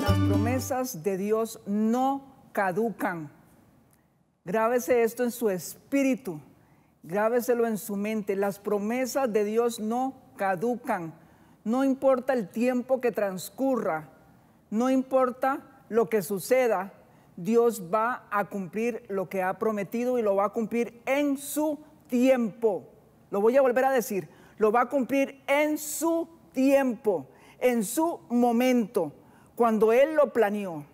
Las promesas de Dios no caducan. Grábese esto en su espíritu, grábeselo en su mente. Las promesas de Dios no caducan. No importa el tiempo que transcurra, no importa lo que suceda, Dios va a cumplir lo que ha prometido y lo va a cumplir en su tiempo. Lo voy a volver a decir, lo va a cumplir en su tiempo tiempo, en su momento, cuando Él lo planeó.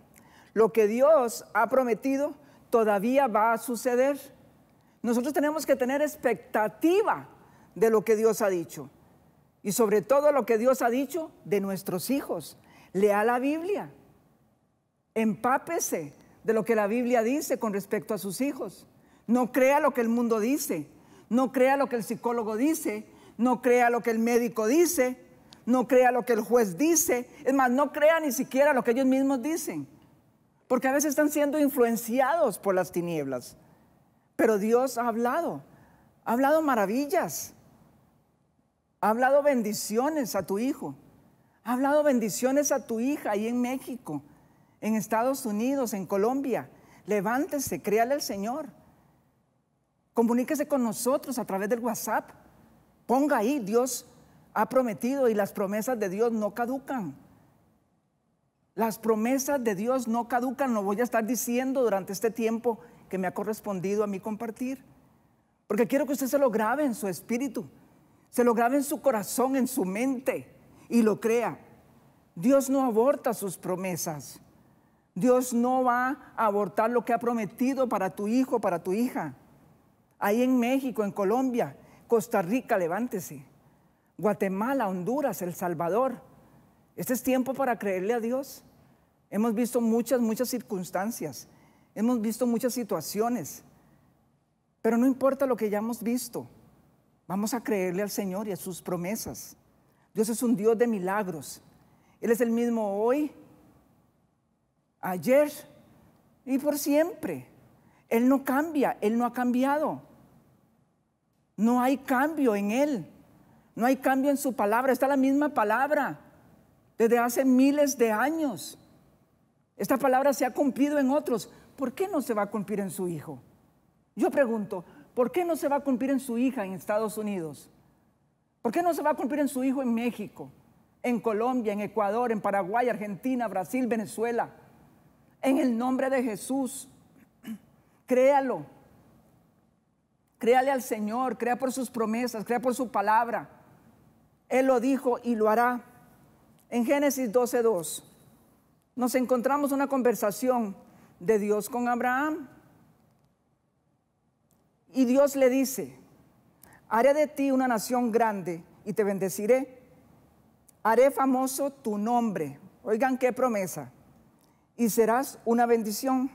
Lo que Dios ha prometido todavía va a suceder. Nosotros tenemos que tener expectativa de lo que Dios ha dicho. Y sobre todo lo que Dios ha dicho de nuestros hijos. Lea la Biblia. Empápese de lo que la Biblia dice con respecto a sus hijos. No crea lo que el mundo dice. No crea lo que el psicólogo dice. No crea lo que el médico dice no crea lo que el juez dice, es más, no crea ni siquiera lo que ellos mismos dicen, porque a veces están siendo influenciados por las tinieblas. Pero Dios ha hablado, ha hablado maravillas, ha hablado bendiciones a tu hijo, ha hablado bendiciones a tu hija ahí en México, en Estados Unidos, en Colombia. Levántese, créale al Señor. Comuníquese con nosotros a través del WhatsApp. Ponga ahí, Dios ha prometido y las promesas de Dios no caducan. Las promesas de Dios no caducan, lo voy a estar diciendo durante este tiempo que me ha correspondido a mí compartir. Porque quiero que usted se lo grabe en su espíritu, se lo grabe en su corazón, en su mente y lo crea. Dios no aborta sus promesas. Dios no va a abortar lo que ha prometido para tu hijo, para tu hija. Ahí en México, en Colombia, Costa Rica, levántese. Guatemala, Honduras, El Salvador. Este es tiempo para creerle a Dios. Hemos visto muchas, muchas circunstancias. Hemos visto muchas situaciones. Pero no importa lo que ya hemos visto. Vamos a creerle al Señor y a sus promesas. Dios es un Dios de milagros. Él es el mismo hoy, ayer y por siempre. Él no cambia, Él no ha cambiado. No hay cambio en Él. No hay cambio en su palabra, está la misma palabra desde hace miles de años. Esta palabra se ha cumplido en otros. ¿Por qué no se va a cumplir en su hijo? Yo pregunto, ¿por qué no se va a cumplir en su hija en Estados Unidos? ¿Por qué no se va a cumplir en su hijo en México, en Colombia, en Ecuador, en Paraguay, Argentina, Brasil, Venezuela? En el nombre de Jesús, créalo. Créale al Señor, crea por sus promesas, crea por su palabra. Él lo dijo y lo hará. En Génesis 12.2 nos encontramos una conversación de Dios con Abraham. Y Dios le dice, haré de ti una nación grande y te bendeciré. Haré famoso tu nombre. Oigan qué promesa. Y serás una bendición.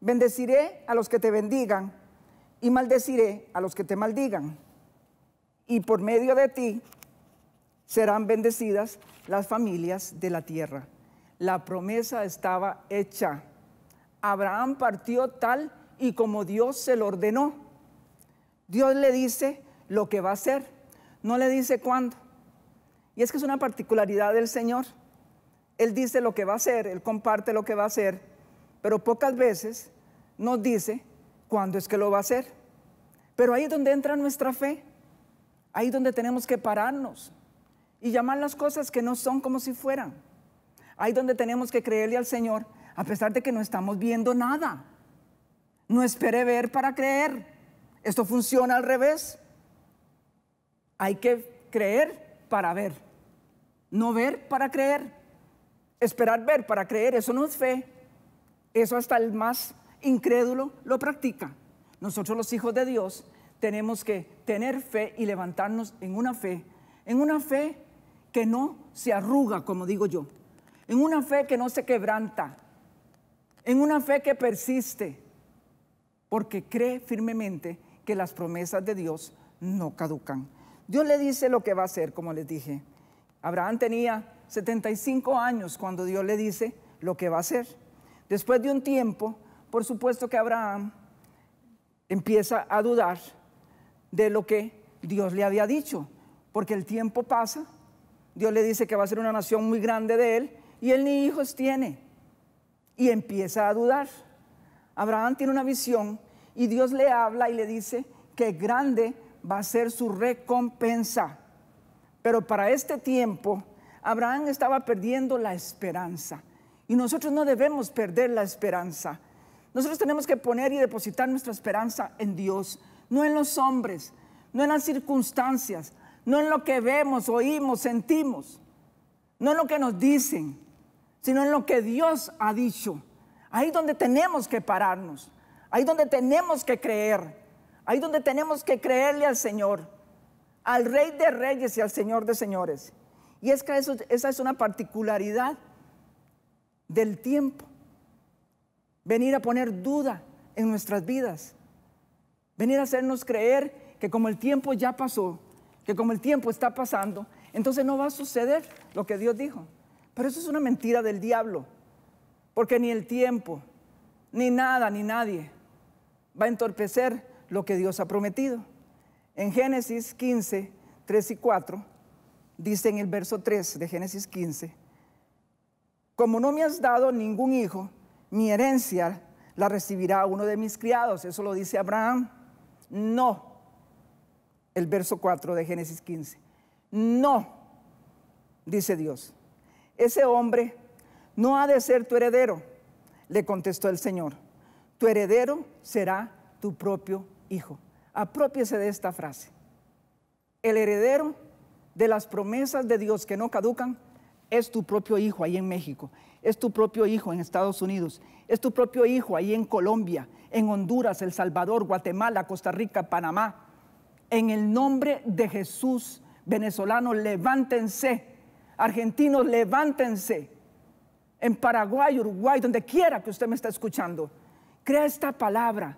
Bendeciré a los que te bendigan y maldeciré a los que te maldigan. Y por medio de ti serán bendecidas las familias de la tierra. La promesa estaba hecha. Abraham partió tal y como Dios se lo ordenó. Dios le dice lo que va a hacer, no le dice cuándo. Y es que es una particularidad del Señor. Él dice lo que va a hacer, Él comparte lo que va a hacer, pero pocas veces nos dice cuándo es que lo va a hacer. Pero ahí es donde entra nuestra fe, ahí es donde tenemos que pararnos y llamar las cosas que no son como si fueran. Ahí donde tenemos que creerle al Señor, a pesar de que no estamos viendo nada. No espere ver para creer. Esto funciona al revés. Hay que creer para ver. No ver para creer. Esperar ver para creer, eso no es fe. Eso hasta el más incrédulo lo practica. Nosotros los hijos de Dios tenemos que tener fe y levantarnos en una fe, en una fe que no se arruga, como digo yo, en una fe que no se quebranta, en una fe que persiste, porque cree firmemente que las promesas de Dios no caducan. Dios le dice lo que va a hacer, como les dije. Abraham tenía 75 años cuando Dios le dice lo que va a hacer. Después de un tiempo, por supuesto que Abraham empieza a dudar de lo que Dios le había dicho, porque el tiempo pasa Dios le dice que va a ser una nación muy grande de él y él ni hijos tiene. Y empieza a dudar. Abraham tiene una visión y Dios le habla y le dice que grande va a ser su recompensa. Pero para este tiempo, Abraham estaba perdiendo la esperanza. Y nosotros no debemos perder la esperanza. Nosotros tenemos que poner y depositar nuestra esperanza en Dios, no en los hombres, no en las circunstancias, no en lo que vemos, oímos, sentimos, no en lo que nos dicen, sino en lo que Dios ha dicho. Ahí donde tenemos que pararnos, ahí donde tenemos que creer, ahí donde tenemos que creerle al Señor, al Rey de Reyes y al Señor de Señores. Y es que eso, esa es una particularidad del tiempo. Venir a poner duda en nuestras vidas. Venir a hacernos creer que como el tiempo ya pasó, que como el tiempo está pasando, entonces no va a suceder lo que Dios dijo. Pero eso es una mentira del diablo, porque ni el tiempo, ni nada, ni nadie va a entorpecer lo que Dios ha prometido. En Génesis 15, 3 y 4, dice en el verso 3 de Génesis 15, como no me has dado ningún hijo, mi herencia la recibirá uno de mis criados. Eso lo dice Abraham. No, el verso 4 de Génesis 15. No, dice Dios, ese hombre no ha de ser tu heredero, le contestó el Señor. Tu heredero será tu propio hijo. Apropiese de esta frase. El heredero de las promesas de Dios que no caducan es tu propio hijo ahí en México, es tu propio hijo en Estados Unidos, es tu propio hijo ahí en Colombia, en Honduras, El Salvador, Guatemala, Costa Rica, Panamá, en el nombre de Jesús, venezolanos, levántense. Argentinos, levántense. En Paraguay, Uruguay, donde quiera que usted me está escuchando, crea esta palabra.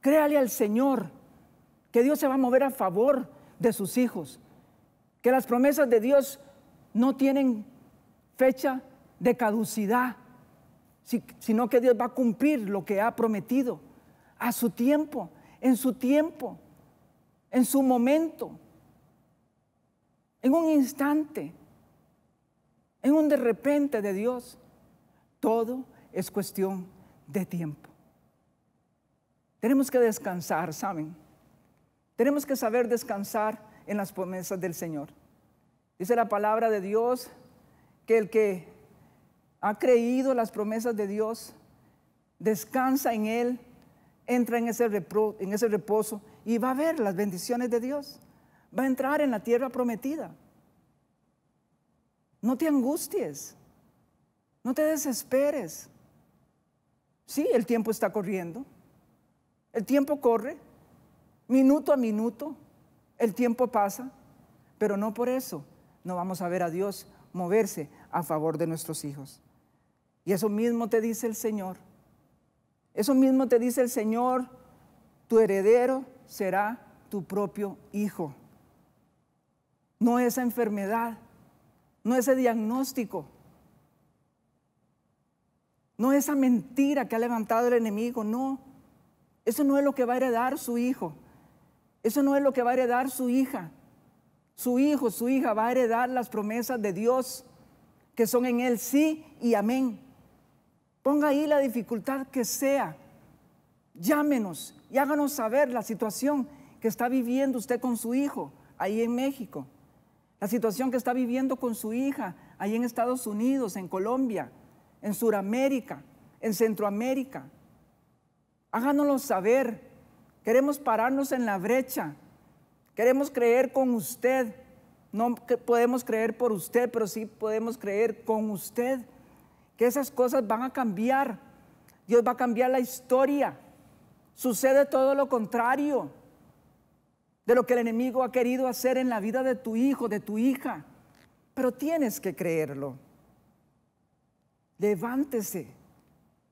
Créale al Señor que Dios se va a mover a favor de sus hijos. Que las promesas de Dios no tienen fecha de caducidad, sino que Dios va a cumplir lo que ha prometido a su tiempo, en su tiempo en su momento, en un instante, en un de repente de Dios. Todo es cuestión de tiempo. Tenemos que descansar, ¿saben? Tenemos que saber descansar en las promesas del Señor. Dice la palabra de Dios que el que ha creído las promesas de Dios descansa en Él, entra en ese, en ese reposo y va a ver las bendiciones de Dios. Va a entrar en la tierra prometida. No te angusties. No te desesperes. Sí, el tiempo está corriendo. El tiempo corre. Minuto a minuto. El tiempo pasa. Pero no por eso no vamos a ver a Dios moverse a favor de nuestros hijos. Y eso mismo te dice el Señor. Eso mismo te dice el Señor, tu heredero, será tu propio hijo. No esa enfermedad, no ese diagnóstico, no esa mentira que ha levantado el enemigo, no. Eso no es lo que va a heredar su hijo. Eso no es lo que va a heredar su hija. Su hijo, su hija va a heredar las promesas de Dios que son en él sí y amén. Ponga ahí la dificultad que sea. Llámenos y háganos saber la situación que está viviendo usted con su hijo ahí en México, la situación que está viviendo con su hija ahí en Estados Unidos, en Colombia, en Sudamérica, en Centroamérica. Háganoslo saber. Queremos pararnos en la brecha. Queremos creer con usted. No podemos creer por usted, pero sí podemos creer con usted. Que esas cosas van a cambiar. Dios va a cambiar la historia sucede todo lo contrario de lo que el enemigo ha querido hacer en la vida de tu hijo, de tu hija. Pero tienes que creerlo. Levántese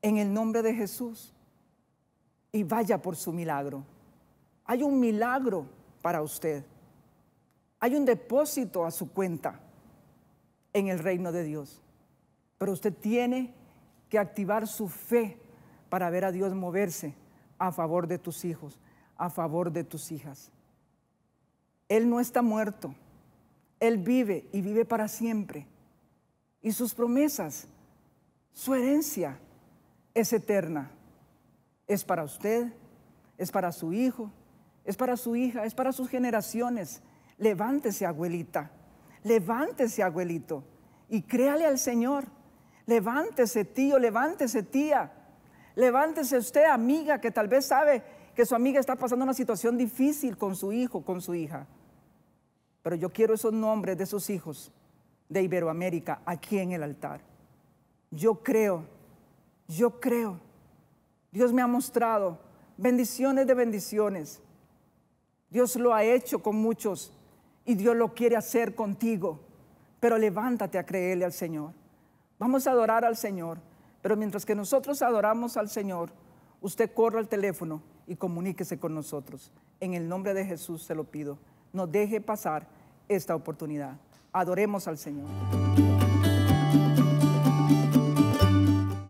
en el nombre de Jesús y vaya por su milagro. Hay un milagro para usted. Hay un depósito a su cuenta en el reino de Dios. Pero usted tiene que activar su fe para ver a Dios moverse a favor de tus hijos, a favor de tus hijas. Él no está muerto, Él vive y vive para siempre. Y sus promesas, su herencia es eterna. Es para usted, es para su hijo, es para su hija, es para sus generaciones. Levántese, abuelita, levántese, abuelito, y créale al Señor. Levántese, tío, levántese, tía Levántese usted, amiga, que tal vez sabe que su amiga está pasando una situación difícil con su hijo, con su hija. Pero yo quiero esos nombres de sus hijos de Iberoamérica aquí en el altar. Yo creo, yo creo. Dios me ha mostrado bendiciones de bendiciones. Dios lo ha hecho con muchos y Dios lo quiere hacer contigo. Pero levántate a creerle al Señor. Vamos a adorar al Señor. Pero mientras que nosotros adoramos al Señor, usted corra al teléfono y comuníquese con nosotros. En el nombre de Jesús se lo pido. No deje pasar esta oportunidad. Adoremos al Señor.